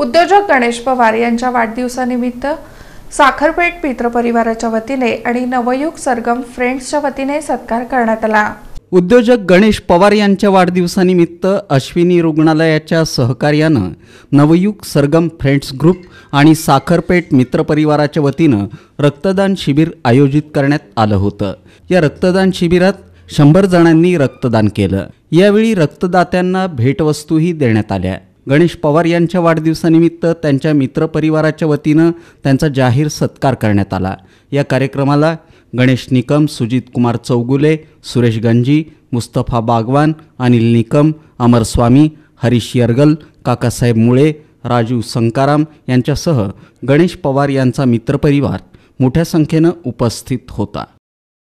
उद्योजक गणेश पवार यांच्या वाढदिवसानिमित्त साखरपेठ परिवाराच्या वतीने आणि नवयुग सरगम फ्रेंड्सच्या वतीने सत्कार करण्यात आला उद्योजक गणेश पवार यांच्या वाढदिवसानिमित्त अश्विनी रुग्णालयाच्या सहकार्यानं नवयुग सरगम फ्रेंड्स ग्रुप आणि साखरपेठ मित्रपरिवाराच्या वतीनं रक्तदान शिबिर आयोजित करण्यात आलं होतं या रक्तदान शिबिरात शंभर जणांनी रक्तदान केलं यावेळी रक्तदात्यांना भेटवस्तूही देण्यात आल्या गणेश पवार यांच्या वाढदिवसानिमित्त त्यांच्या मित्रपरिवाराच्या वतीनं त्यांचा जाहीर सत्कार करण्यात आला या कार्यक्रमाला गणेश निकम सुजित कुमार चौगुले सुरेश गंजी मुस्तफा बागवान अनिल निकम अमर स्वामी हरीश यरगल काकासाहेब मुळे राजू संकाराम यांच्यासह गणेश पवार यांचा मित्रपरिवार मोठ्या संख्येनं उपस्थित होता